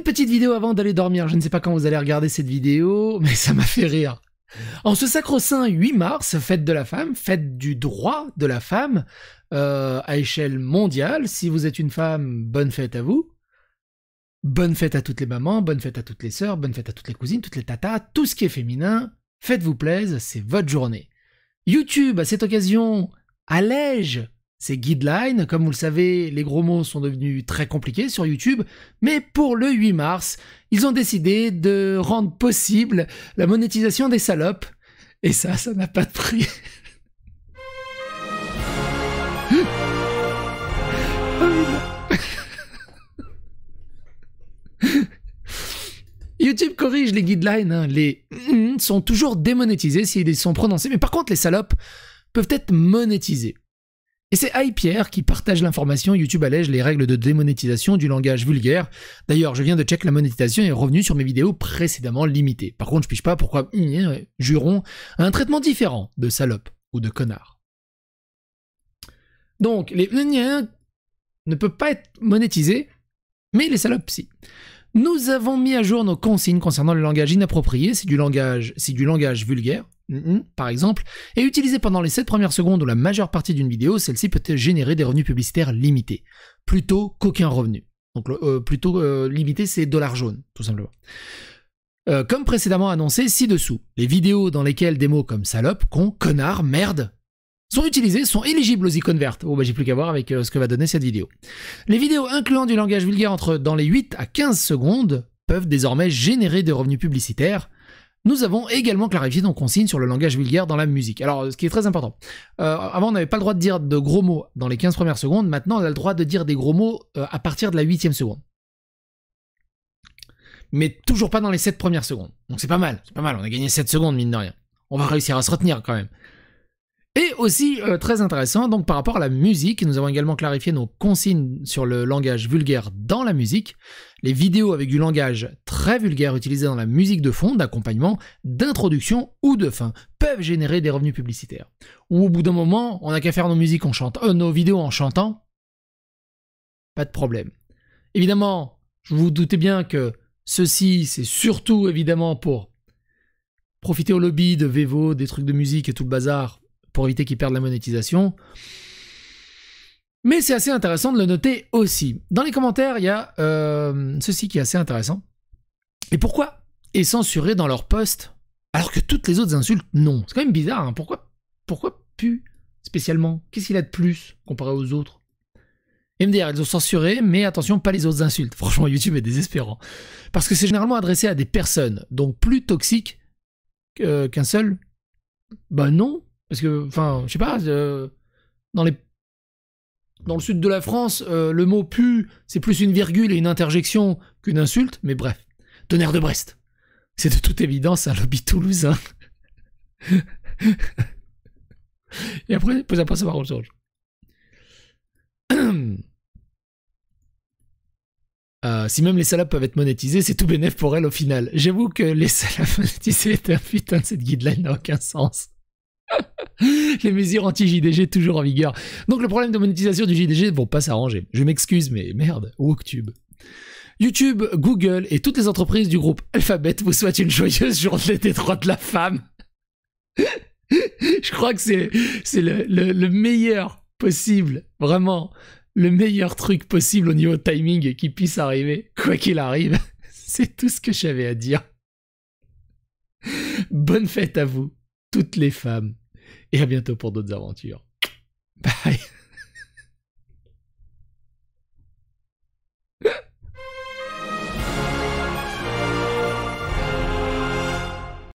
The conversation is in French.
petite vidéo avant d'aller dormir. Je ne sais pas quand vous allez regarder cette vidéo, mais ça m'a fait rire. En ce sacro-saint 8 mars, fête de la femme, fête du droit de la femme, euh, à échelle mondiale, si vous êtes une femme, bonne fête à vous. Bonne fête à toutes les mamans, bonne fête à toutes les sœurs, bonne fête à toutes les cousines, toutes les tatas, tout ce qui est féminin. Faites-vous plaisir, c'est votre journée. YouTube, à cette occasion, allège ces guidelines. Comme vous le savez, les gros mots sont devenus très compliqués sur YouTube, mais pour le 8 mars, ils ont décidé de rendre possible la monétisation des salopes. Et ça, ça n'a pas de prix. YouTube corrige les guidelines, hein. les sont toujours démonétisés s'ils sont prononcés, mais par contre les salopes peuvent être monétisées. Et c'est Pierre qui partage l'information, YouTube allège les règles de démonétisation du langage vulgaire. D'ailleurs, je viens de check la monétisation est revenu sur mes vidéos précédemment limitées. Par contre, je pige pas pourquoi jurons un traitement différent de salope ou de connard. Donc, les ne peuvent pas être monétisés, mais les salopes si. Nous avons mis à jour nos consignes concernant le langage inapproprié, c'est du langage, c'est du langage vulgaire, Mhm. par exemple, est utilisée pendant les 7 premières secondes ou la majeure partie d'une vidéo, celle-ci peut générer des revenus publicitaires limités, plutôt qu'aucun revenu. Donc euh, plutôt euh, limité, c'est dollars jaunes, tout simplement. Euh, comme précédemment annoncé ci-dessous, les vidéos dans lesquelles des mots comme salope, con, connard, merde sont utilisés sont éligibles aux icônes vertes. Bon, oh, bah, j'ai plus qu'à voir avec ce que va donner cette vidéo. Les vidéos incluant du langage vulgaire entre dans les 8 à 15 secondes peuvent désormais générer des revenus publicitaires, nous avons également clarifié nos consignes sur le langage vulgaire dans la musique. Alors, ce qui est très important. Euh, avant, on n'avait pas le droit de dire de gros mots dans les 15 premières secondes. Maintenant, on a le droit de dire des gros mots euh, à partir de la 8 seconde. Mais toujours pas dans les 7 premières secondes. Donc c'est pas mal, c'est pas mal. On a gagné 7 secondes, mine de rien. On va réussir à se retenir quand même aussi euh, très intéressant, donc par rapport à la musique, nous avons également clarifié nos consignes sur le langage vulgaire dans la musique, les vidéos avec du langage très vulgaire utilisé dans la musique de fond, d'accompagnement, d'introduction ou de fin peuvent générer des revenus publicitaires. Ou au bout d'un moment, on n'a qu'à faire nos musiques en chantant, euh, nos vidéos en chantant, pas de problème. Évidemment, je vous doutais bien que ceci, c'est surtout évidemment pour profiter au lobby de Vevo, des trucs de musique et tout le bazar, pour éviter qu'ils perdent la monétisation. Mais c'est assez intéressant de le noter aussi. Dans les commentaires, il y a euh, ceci qui est assez intéressant. Et pourquoi est censuré dans leur poste alors que toutes les autres insultes, non C'est quand même bizarre, hein pourquoi, pourquoi pu spécialement Qu'est-ce qu'il a de plus comparé aux autres MDR, ils ont censuré, mais attention, pas les autres insultes. Franchement, YouTube est désespérant. Parce que c'est généralement adressé à des personnes, donc plus toxiques euh, qu'un seul. ben non, parce que, enfin, je sais pas, euh, dans, le sud de la France, euh, le mot pu, c'est plus une virgule et une interjection qu'une insulte, mais bref. Tonnerre de Brest. C'est de toute évidence un lobby toulousain. et après, pose pas savoir autre euh, si même les salopes peuvent être monétisées, c'est tout bénéf pour elles au final. J'avoue que les salopes monétisées étaient un putain, cette guideline n'a aucun sens. les mesures anti-JDG toujours en vigueur. Donc le problème de monétisation du JDG ne vont pas s'arranger. Je m'excuse, mais merde, Wooktube. YouTube, Google et toutes les entreprises du groupe Alphabet vous souhaitent une joyeuse journée des droits de la femme. Je crois que c'est, le, meilleur possible, vraiment, le meilleur truc possible au niveau timing qui puisse arriver, quoi qu'il arrive. C'est tout ce que j'avais à dire. Bonne fête à vous, toutes les femmes et à bientôt pour d'autres aventures. Bye